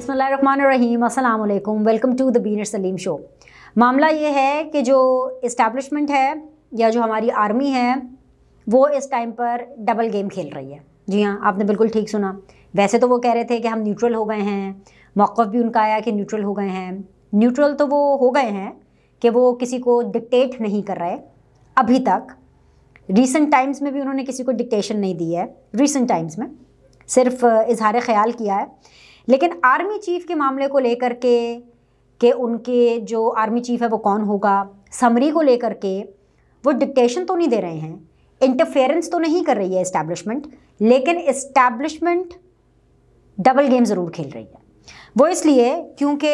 बिसमीम अल्लाम welcome to the बीनर सलीम शो मामला ये है कि जो इस्टबलिशमेंट है या जो हमारी आर्मी है वो इस टाइम पर डबल गेम खेल रही है जी हाँ आपने बिल्कुल ठीक सुना वैसे तो वो कह रहे थे कि हम न्यूट्रल हो गए हैं मौक़ भी उनका आया कि न्यूट्रल हो गए हैं न्यूट्रल तो वो हो गए हैं कि वो किसी को डिक्टेट नहीं कर रहे अभी तक रिसेंट टाइम्स में भी उन्होंने किसी को डिक्टेशन नहीं दी है रिसेंट टाइम्स में सिर्फ इजहार ख्याल किया है लेकिन आर्मी चीफ के मामले को लेकर के के उनके जो आर्मी चीफ है वो कौन होगा समरी को लेकर के वो डिक्टेशन तो नहीं दे रहे हैं इंटरफेरेंस तो नहीं कर रही है इस्टेब्लिशमेंट लेकिन इस्टेब्लिशमेंट डबल गेम ज़रूर खेल रही है वो इसलिए क्योंकि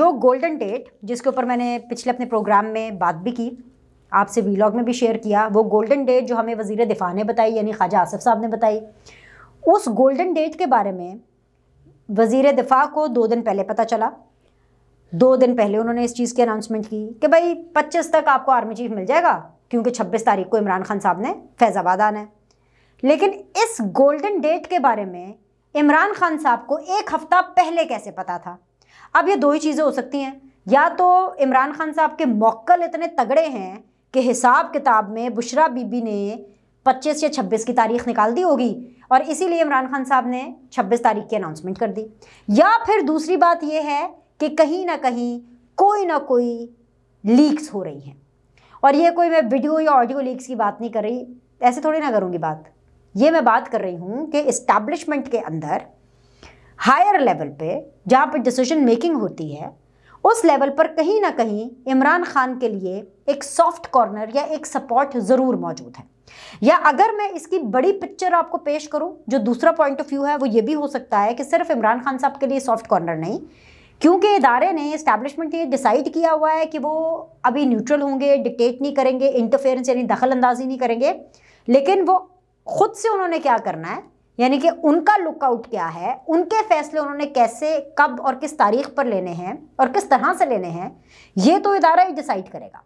जो गोल्डन डेट जिसके ऊपर मैंने पिछले अपने प्रोग्राम में बात भी की आपसे वीलॉग में भी शेयर किया वो गोल्डन डेट जो हमें वजीर दिफा ने बताई यानी ख्वाजा आसफ़ साहब ने बताई उस गोल्डन डेट के बारे में वजीर दिफा को दो दिन पहले पता चला दो दिन पहले उन्होंने इस चीज़ की अनाउंसमेंट की कि भाई पच्चीस तक आपको आर्मी चीफ मिल जाएगा क्योंकि छब्बीस तारीख को इमरान खान साहब ने फैज़ाबाद आना है लेकिन इस गोल्डन डेट के बारे में इमरान खान साहब को एक हफ़्ता पहले कैसे पता था अब ये दो ही चीज़ें हो सकती हैं या तो इमरान खान साहब के मौक्ल इतने तगड़े हैं कि हिसाब किताब में बुशरा बीबी ने 25 या 26 की तारीख निकाल दी होगी और इसीलिए इमरान खान साहब ने 26 तारीख की अनाउंसमेंट कर दी या फिर दूसरी बात यह है कि कहीं ना कहीं कोई ना कोई लीक्स हो रही हैं और ये कोई मैं वीडियो या ऑडियो लीक्स की बात नहीं कर रही ऐसे थोड़ी ना करूँगी बात ये मैं बात कर रही हूँ कि इस्टेब्लिशमेंट के अंदर हायर लेवल पे जहाँ पर डिसीजन मेकिंग होती है उस लेवल पर कहीं ना कहीं इमरान खान के लिए एक सॉफ्ट कॉर्नर या एक सपोर्ट ज़रूर मौजूद है या अगर मैं इसकी बड़ी पिक्चर आपको पेश करूं जो दूसरा पॉइंट ऑफ व्यू है वो ये भी हो सकता है कि सिर्फ इमरान खान साहब के लिए सॉफ्ट कॉर्नर नहीं क्योंकि इदारे ने इस्टेब्लिशमेंट ने डिसाइड किया हुआ है कि वो अभी न्यूट्रल होंगे डिक्टेट नहीं करेंगे इंटरफेरेंस यानी दखल अंदाजी नहीं करेंगे लेकिन वो खुद से उन्होंने क्या करना है यानी कि उनका लुकआउट क्या है उनके फैसले उन्होंने कैसे कब और किस तारीख पर लेने हैं और किस तरह से लेने हैं ये तो इदारा ही डिसाइड करेगा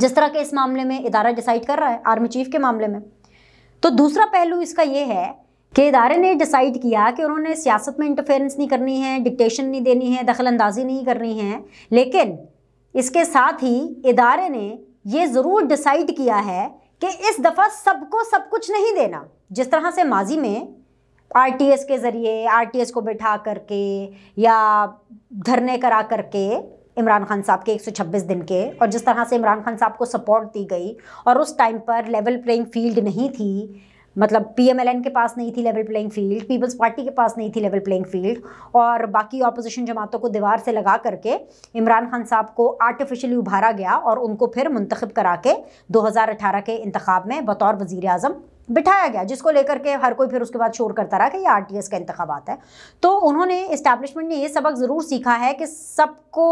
जिस तरह के इस मामले में इदारा डिसाइड कर रहा है आर्मी चीफ के मामले में तो दूसरा पहलू इसका ये है कि इदारे ने डिसाइड किया कि उन्होंने सियासत में इंटरफेरेंस नहीं करनी है डिक्टेशन नहीं देनी है दखल अंदाजी नहीं करनी है लेकिन इसके साथ ही इदारे ने ये ज़रूर डिसाइड किया है कि इस दफ़ा सबको सब कुछ नहीं देना जिस तरह से माजी में आरटीएस के ज़रिए आरटीएस को बैठा करके या धरने करा करके इमरान खान साहब के 126 दिन के और जिस तरह से इमरान खान साहब को सपोर्ट दी गई और उस टाइम पर लेवल प्लेइंग फील्ड नहीं थी मतलब पीएमएलएन के पास नहीं थी level playing field Peoples Party के पास नहीं थी लेवल प्लेइंग फील्ड और बाकी ऑपोजिशन जमातों को दीवार से लगा करके इमरान खान साहब को आर्टिफिशली उभारा गया और उनको फिर मंतखब करा के दो के इंतखब में बतौर वज़ी अजम बिठाया गया जिसको लेकर के हर कोई फिर उसके बाद शोर करता रहा कि ये आर का इंतबात है तो उन्होंने इस्टेब्लिशमेंट ने ये सबक ज़रूर सीखा है कि सबको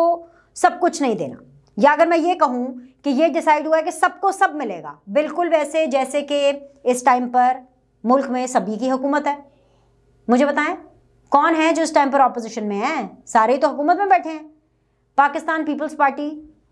सब कुछ नहीं देना या अगर मैं ये कहूँ कि ये डिसाइड हुआ है कि सबको सब मिलेगा बिल्कुल वैसे जैसे कि इस टाइम पर मुल्क में सभी की हुकूमत है मुझे बताएं कौन है जो इस टाइम पर ऑपोजिशन में है सारे तो हुकूमत में बैठे हैं पाकिस्तान पीपल्स पार्टी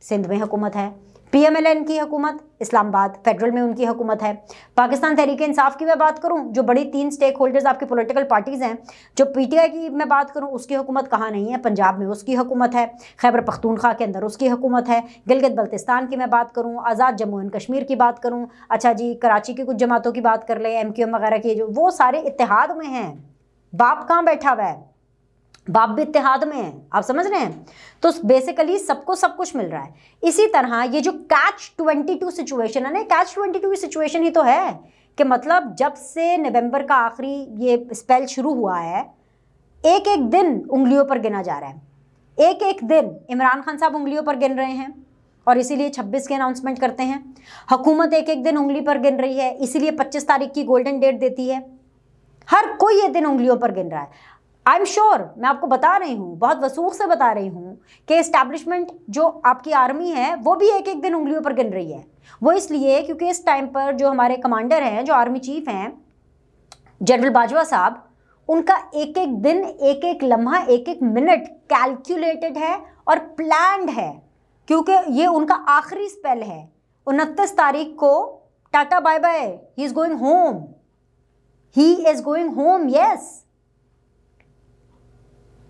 सिंध में हुकूमत है पीएमएलएन की हुकूमत इस्लामाबाद फेडरल में उनकी हुकूमत है पाकिस्तान तहरीक इंसाफ की मैं बात करूं जो बड़ी तीन स्टेक होल्डर्स आपकी पॉलिटिकल पार्टीज़ हैं जो पीटीआई की मैं बात करूं उसकी हुकूमत कहाँ नहीं है पंजाब में उसकी हुकूमत है खैबर पख्तूनखा के अंदर उसकी हुकूमत है गिलगित बल्तिस्तान की मैं बात करूँ आज़ाद जम्मू एंड कश्मीर की बात करूँ अच्छा जी कराची की कुछ जमातों की बात कर लें एम वगैरह की जो वो सारे इतिहाद में हैं बाप कहाँ बैठा हुआ है बाप भी इतिहाद में है आप समझ रहे हैं तो बेसिकली सबको सब कुछ मिल रहा है इसी तरह ये जो कैच ट्वेंटी टू सिचुएशन है ना कैच ट्वेंटी टू सिचुएशन ही तो है कि मतलब जब से नवंबर का आखिरी ये स्पेल शुरू हुआ है एक एक दिन उंगलियों पर गिना जा रहा है एक एक दिन इमरान खान साहब उंगलियों पर गिन रहे हैं और इसीलिए 26 के अनाउंसमेंट करते हैं हुकूमत एक एक दिन उंगली पर गिन रही है इसीलिए 25 तारीख की गोल्डन डेट देती है हर कोई ये दिन उंगलियों पर गिन रहा है आई एम श्योर मैं आपको बता रही हूँ बहुत वसूख से बता रही हूँ कि इस्टेब्लिशमेंट जो आपकी आर्मी है वो भी एक एक दिन उंगलियों पर गिन रही है वो इसलिए क्योंकि इस टाइम पर जो हमारे कमांडर हैं जो आर्मी चीफ हैं जनरल बाजवा साहब उनका एक एक दिन एक एक लम्हा एक एक मिनट कैलकुलेटेड है और प्लान्ड है क्योंकि ये उनका आखिरी स्पेल है उनतीस तारीख को tata bye bye he is going home he is going home yes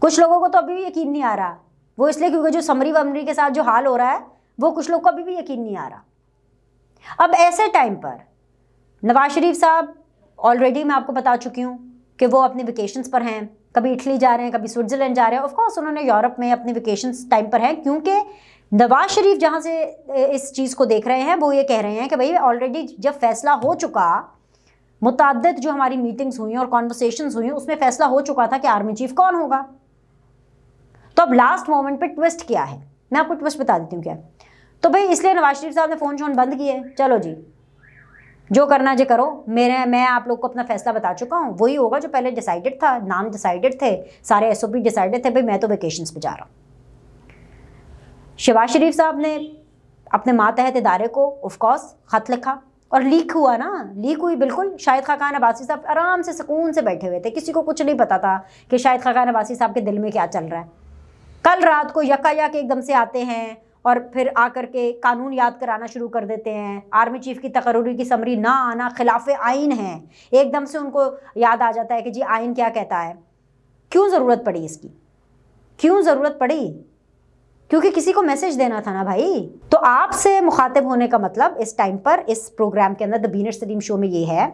कुछ लोगों को तो अभी भी यकीन नहीं आ रहा वो इसलिए क्योंकि जो समरी वमरी के साथ जो हाल हो रहा है वो कुछ लोग को अभी भी यकीन नहीं आ रहा अब ऐसे टाइम पर नवाज शरीफ साहब ऑलरेडी मैं आपको बता चुकी हूँ कि वो अपने वेकेशंस पर हैं कभी इटली जा रहे हैं कभी स्विट्ज़रलैंड जा रहे हैं ऑफकोर्स उन्होंने यूरोप में अपने वेकेशंस टाइम पर हैं क्योंकि नवाज शरीफ जहाँ से इस चीज़ को देख रहे हैं वो ये कह रहे हैं कि भाई ऑलरेडी जब फैसला हो चुका मुतद जो हमारी मीटिंग्स हुई और कॉन्वर्सेशन हुई उसमें फैसला हो चुका था कि आर्मी चीफ कौन होगा तो अब लास्ट मोमेंट पे ट्विस्ट किया है मैं आपको ट्विस्ट बता देती हूँ क्या तो भाई इसलिए नवाज शरीफ साहब ने फ़ोन शोन बंद किए चलो जी जो करना जो करो मेरे मैं आप लोग को अपना फैसला बता चुका हूँ वही होगा जो पहले डिसाइडेड था नाम डिसाइडेड थे सारे एस डिसाइडेड थे भाई मैं तो वेकेशन पर जा रहा हूँ शहबाज शरीफ साहब ने अपने मातहत इदारे को ऑफकोर्स ख़त लिखा और लीक हुआ ना लीक हुई बिल्कुल शाहिद खाकान अबासी साहब आराम से सुकून से बैठे हुए थे किसी को कुछ नहीं पता था कि शाहिद खाकान अबासी साहब के दिल में क्या चल रहा है कल रात को यकायक एकदम से आते हैं और फिर आकर के कानून याद कराना शुरू कर देते हैं आर्मी चीफ की तकरूरी की समरी ना आना खिलाफ आइन है एकदम से उनको याद आ जाता है कि जी आइन क्या कहता है क्यों ज़रूरत पड़ी इसकी क्यों ज़रूरत पड़ी क्योंकि किसी को मैसेज देना था ना भाई तो आपसे मुखातिब होने का मतलब इस टाइम पर इस प्रोग्राम के अंदर द बीनर सलीम शो में ये है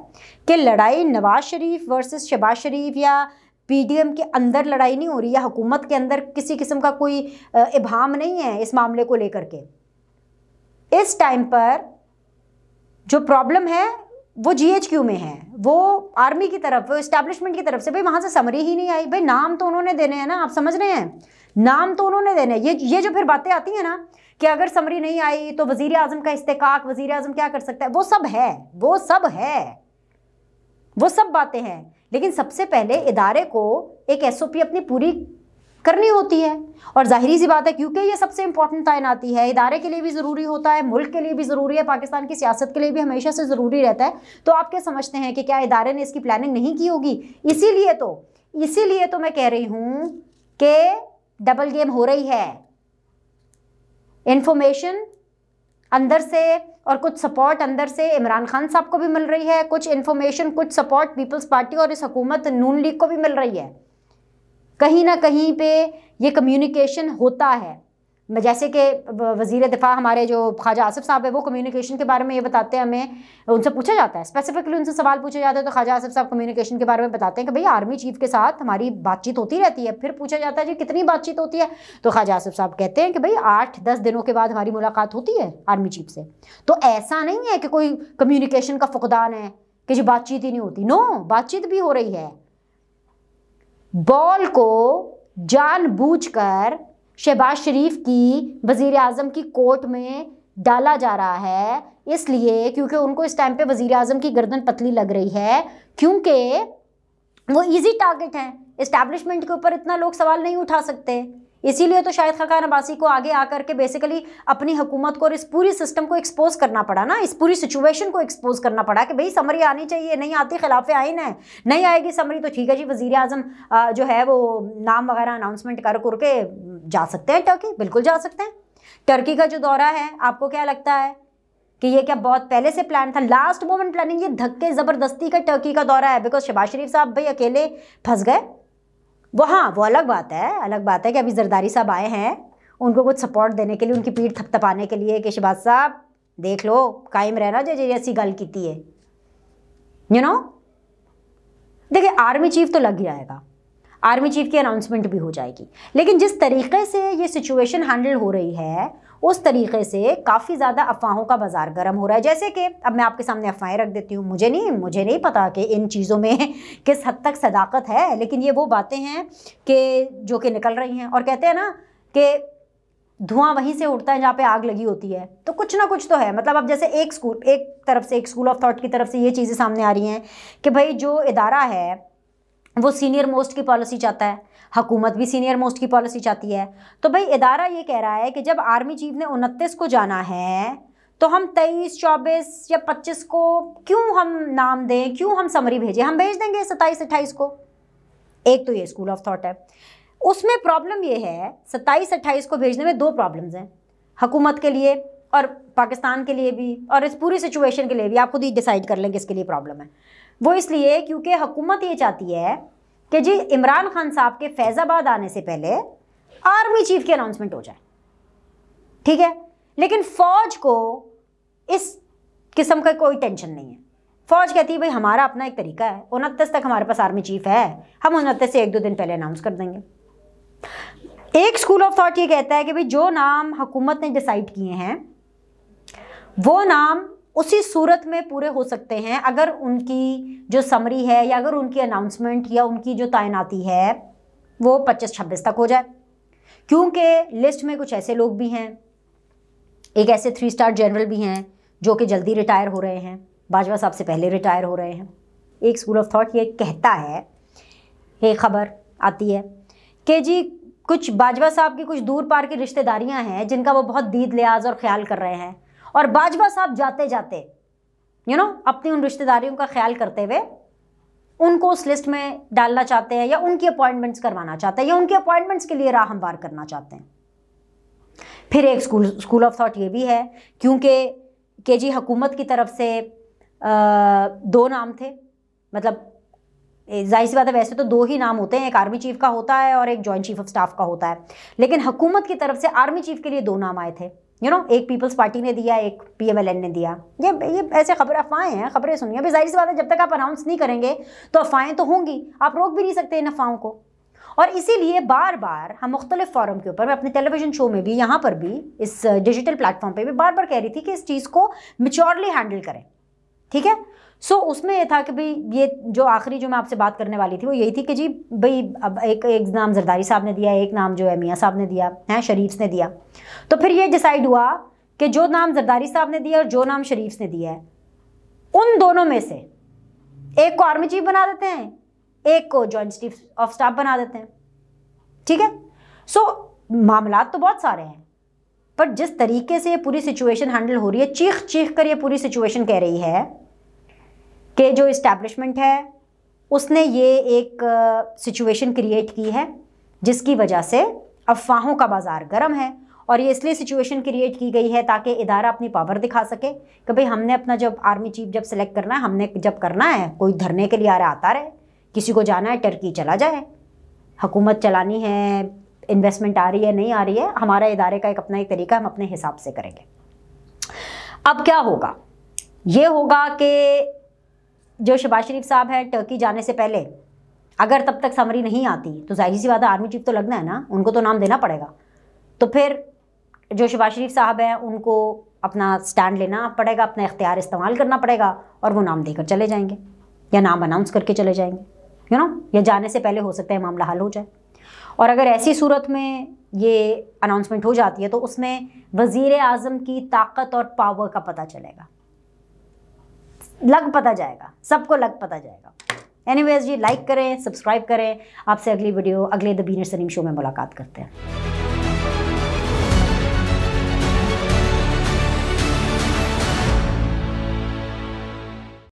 कि लड़ाई नवाज शरीफ वर्सेस शबाज शरीफ या पीडीएम के अंदर लड़ाई नहीं हो रही या हुकूमत के अंदर किसी किस्म का कोई इबाम नहीं है इस मामले को लेकर के इस टाइम पर जो प्रॉब्लम है वो जीएचक्यू में है वो आर्मी की तरफ वो इस्टेब्लिशमेंट की तरफ से भाई वहाँ से समरी ही नहीं आई भाई नाम तो उन्होंने देने हैं ना आप समझ रहे हैं नाम तो उन्होंने देने ये ये जो फिर बातें आती हैं ना कि अगर समरी नहीं आई तो वजीर अजम का इस्तेकाक वजीर अजम क्या कर सकता है वो सब है वो सब है वो सब बातें हैं लेकिन सबसे पहले इदारे को एक एस अपनी पूरी करनी होती है और जाहिर सी बात है क्योंकि ये सबसे इंपॉर्टेंट तैनाती है इदारे के लिए भी ज़रूरी होता है मुल्क के लिए भी ज़रूरी है पाकिस्तान की सियासत के लिए भी हमेशा से ज़रूरी रहता है तो आप क्या समझते हैं कि क्या इदारे ने इसकी प्लानिंग नहीं की होगी इसीलिए तो इसीलिए तो मैं कह रही हूँ कि डबल गेम हो रही है इन्फॉर्मेशन अंदर से और कुछ सपोर्ट अंदर से इमरान खान साहब को भी मिल रही है कुछ इन्फॉर्मेशन कुछ सपोर्ट पीपल्स पार्टी और इस हकूमत नून लीग को भी मिल रही है कहीं ना कहीं पे ये कम्युनिकेशन होता है जैसे कि वजीर दफा हमारे जो ख्वाजा आसफ़ साहब है वो कम्युनिकेशन के बारे में ये बताते हैं हमें उनसे पूछा जाता है स्पेसिफिकली उनसे सवाल पूछा जाता है तो ख्वाजा आसफ़ साहब कम्युनिकेशन के बारे में बताते हैं कि भाई आर्मी चीफ के साथ हमारी बातचीत होती रहती है फिर पूछा जाता है जी कितनी बातचीत होती है तो ख्वाजा आसफ़ साहब कहते हैं कि भाई आठ दस दिनों के बाद हमारी मुलाकात होती है आर्मी चीफ से तो ऐसा नहीं है कि कोई कम्युनिकेशन का फुकदान है कि जी बातचीत ही नहीं होती नो बातचीत भी हो रही है बॉल को जानबूझकर शहबाज शरीफ की वज़ी अजम की कोर्ट में डाला जा रहा है इसलिए क्योंकि उनको इस टाइम पे वज़ी अजम की गर्दन पतली लग रही है क्योंकि वो इजी टारगेट हैं इस्टेब्लिशमेंट के ऊपर इतना लोग सवाल नहीं उठा सकते इसीलिए तो शायद खकान अब्बासी को आगे आकर के बेसिकली अपनी हुकूमत को और इस पूरी सिस्टम को एक्सपोज करना पड़ा ना इस पूरी सिचुएशन को एक्सपोज करना पड़ा कि भाई समरी आनी चाहिए नहीं आती खिलाफ आइन है नहीं आएगी समरी तो ठीक है जी वजीर अजम जो है वो नाम वगैरह अनाउंसमेंट कर करके जा सकते हैं टर्की बिल्कुल जा सकते हैं टर्की का जो दौरा है आपको क्या लगता है कि ये क्या बहुत पहले से प्लान था लास्ट मोमेंट प्लानिंग ये धक्के ज़बरदस्ती का टर्की का दौरा है बिकॉज शबाज शरीफ साहब भाई अकेले फंस गए वो हाँ वो अलग बात है अलग बात है कि अभी जरदारी साहब आए हैं उनको कुछ सपोर्ट देने के लिए उनकी पीठ थपथपाने के लिए कि शिबाज साहब देख लो कायम रहना जो ऐसी गल की है यू नो देखिए आर्मी चीफ तो लग जाएगा आर्मी चीफ की अनाउंसमेंट भी हो जाएगी लेकिन जिस तरीके से ये सिचुएशन हैंडल हो रही है उस तरीके से काफ़ी ज़्यादा अफवाहों का बाज़ार गर्म हो रहा है जैसे कि अब मैं आपके सामने अफवाहें रख देती हूँ मुझे नहीं मुझे नहीं पता कि इन चीज़ों में किस हद तक सदाकत है लेकिन ये वो बातें हैं कि जो कि निकल रही हैं और कहते हैं ना कि धुआं वहीं से उठता है जहाँ पे आग लगी होती है तो कुछ ना कुछ तो है मतलब अब जैसे एक स्कूल एक तरफ से एक स्कूल ऑफ थॉट की तरफ से ये चीज़ें सामने आ रही हैं कि भाई जो इदारा है वो सीनियर मोस्ट की पॉलिसी चाहता है हुकूमत भी सीनियर मोस्ट की पॉलिसी चाहती है तो भाई इदारा ये कह रहा है कि जब आर्मी चीफ ने उनतीस को जाना है तो हम तेईस चौबीस या पच्चीस को क्यों हम नाम दें क्यों हम समरी भेजें हम भेज देंगे सत्ताईस अट्ठाईस को एक तो ये स्कूल ऑफ थॉट है उसमें प्रॉब्लम ये है सत्ताईस अट्ठाईस को भेजने में दो प्रॉब्लम्स हैं हुकूमत के लिए और पाकिस्तान के लिए भी और इस पूरी सिचुएशन के लिए भी आप खुद ही डिसाइड कर लें किसके लिए प्रॉब्लम है वो इसलिए क्योंकि हुकूमत ये चाहती है कि जी इमरान खान साहब के फैज़ाबाद आने से पहले आर्मी चीफ की अनाउंसमेंट हो जाए ठीक है लेकिन फौज को इस किस्म का कोई टेंशन नहीं है फौज कहती है भाई हमारा अपना एक तरीका है उनतीस तक हमारे पास आर्मी चीफ है हम उनतीस से एक दो दिन पहले अनाउंस कर देंगे एक स्कूल ऑफ थॉट ये कहता है कि भाई जो नाम हुकूमत ने डिसाइड किए हैं वो नाम उसी सूरत में पूरे हो सकते हैं अगर उनकी जो समरी है या अगर उनकी अनाउंसमेंट या उनकी जो तैनाती है वो पच्चीस छब्बीस तक हो जाए क्योंकि लिस्ट में कुछ ऐसे लोग भी हैं एक ऐसे थ्री स्टार जनरल भी हैं जो कि जल्दी रिटायर हो रहे हैं बाजवा साहब से पहले रिटायर हो रहे हैं एक स्कूल ऑफ थॉट ये कहता है ये खबर आती है कि जी कुछ बाजवा साहब की कुछ दूर पार की रिश्तेदारियां हैं जिनका वो बहुत दीद लिहाज और ख्याल कर रहे हैं और बाजवा साहब जाते जाते यू नो अपनी उन रिश्तेदारियों का ख्याल करते हुए उनको उस लिस्ट में डालना चाहते हैं या उनकी अपॉइंटमेंट्स करवाना चाहते हैं या उनकी अपॉइंटमेंट्स के लिए राह हमवार करना चाहते हैं फिर एक स्कूल स्कूल ऑफ थॉट ये भी है क्योंकि के जी हुकूमत की तरफ से आ, दो नाम थे मतलब जाहिर सी बात है वैसे तो दो ही नाम होते हैं एक आर्मी चीफ का होता है और एक जॉइंट चीफ ऑफ स्टाफ का होता है लेकिन हुकूमत की तरफ से आर्मी चीफ के लिए दो नाम आए थे यू नो एक पीपल्स पार्टी ने दिया एक पीएमएलएन ने दिया ये ये ऐसे खबर अफवाहें हैं खबरें सुनिए अभी जाहिर सी बात है जब तक आप अनाउंस नहीं करेंगे तो अफवाहें तो होंगी आप रोक भी नहीं सकते इन अफवाहों को और इसीलिए बार बार हम मुख्तलिफ फॉरम के ऊपर मैं अपने टेलीविजन शो में भी यहाँ पर भी इस डिजिटल प्लेटफॉर्म पर भी बार बार कह रही थी कि इस चीज़ को मिच्योरली हैंडल करें ठीक है सो so, उसमें ये था कि भाई ये जो आखिरी जो मैं आपसे बात करने वाली थी वो यही थी कि जी भाई अब एक एक नाम जरदारी साहब ने दिया एक नाम जो है मियाँ साहब ने दिया है शरीफ ने दिया तो फिर ये डिसाइड हुआ कि जो नाम जरदारी साहब ने दिया और जो नाम शरीफ ने दिया है उन दोनों में से एक को आर्मी चीफ बना देते हैं एक को जॉइंट चीफ ऑफ स्टाफ बना देते हैं ठीक है सो so, मामला तो बहुत सारे हैं पर जिस तरीके से ये पूरी सिचुएशन हैंडल हो रही है चीख चीख कर ये पूरी सिचुएशन कह रही है कि जो इस्टेब्लिशमेंट है उसने ये एक सिचुएशन क्रिएट की है जिसकी वजह से अफवाहों का बाज़ार गर्म है और ये इसलिए सिचुएशन क्रिएट की गई है ताकि इदारा अपनी पावर दिखा सके कि भाई हमने अपना जब आर्मी चीफ जब सेलेक्ट करना है हमने जब करना है कोई धरने के लिए आ रहा आता रहे किसी को जाना है टर्की चला जाए हुकूमत चलानी है इन्वेस्टमेंट आ रही है नहीं आ रही है हमारा इदारे का एक अपना एक तरीका हम अपने हिसाब से करेंगे अब क्या होगा ये होगा कि जो शबाज शरीफ साहब है टर्की जाने से पहले अगर तब तक समरी नहीं आती तो जाहिर सी बात है आर्मी चीफ तो लगना है ना उनको तो नाम देना पड़ेगा तो फिर जो शबाज शरीफ साहब हैं उनको अपना स्टैंड लेना पड़ेगा अपना इख्तियार इस्तेमाल करना पड़ेगा और वो नाम देकर चले जाएंगे या नाम अनाउंस करके चले जाएंगे यू नो या जाने से पहले हो सकता है मामला हल हो जाए और अगर ऐसी सूरत में ये अनाउंसमेंट हो जाती है तो उसमें वज़ी अज़म की ताकत और पावर का पता चलेगा लग पता जाएगा सबको लग पता जाएगा एनी वेज जी लाइक करें सब्सक्राइब करें आपसे अगली वीडियो अगले द बीनर सनीम शो में मुलाकात करते हैं